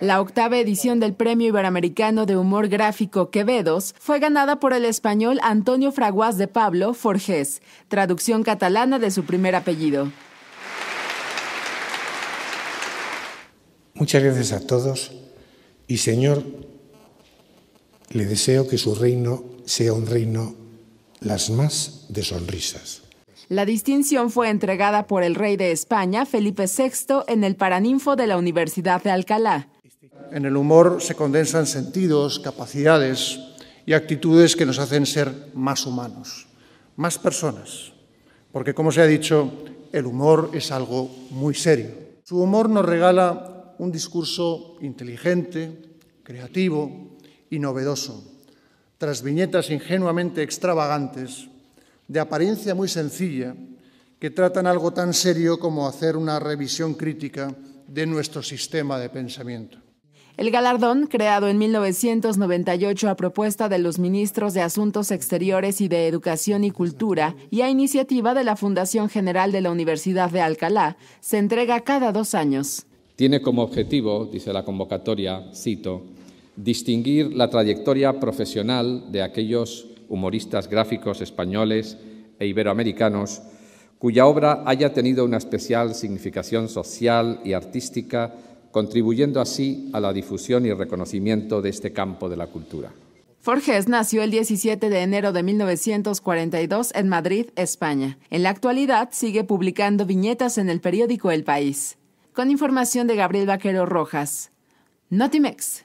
La octava edición del Premio Iberoamericano de Humor Gráfico Quevedos fue ganada por el español Antonio Fraguas de Pablo Forges, traducción catalana de su primer apellido. Muchas gracias a todos y Señor, le deseo que su reino sea un reino las más de sonrisas. La distinción fue entregada por el rey de España, Felipe VI, en el Paraninfo de la Universidad de Alcalá. En el humor se condensan sentidos, capacidades y actitudes que nos hacen ser más humanos, más personas. Porque, como se ha dicho, el humor es algo muy serio. Su humor nos regala un discurso inteligente, creativo y novedoso, tras viñetas ingenuamente extravagantes, de apariencia muy sencilla, que tratan algo tan serio como hacer una revisión crítica de nuestro sistema de pensamiento. El galardón, creado en 1998 a propuesta de los ministros de Asuntos Exteriores y de Educación y Cultura y a iniciativa de la Fundación General de la Universidad de Alcalá, se entrega cada dos años. Tiene como objetivo, dice la convocatoria, cito, distinguir la trayectoria profesional de aquellos humoristas gráficos españoles e iberoamericanos cuya obra haya tenido una especial significación social y artística contribuyendo así a la difusión y reconocimiento de este campo de la cultura. Forges nació el 17 de enero de 1942 en Madrid, España. En la actualidad sigue publicando viñetas en el periódico El País. Con información de Gabriel Vaquero Rojas. Notimex.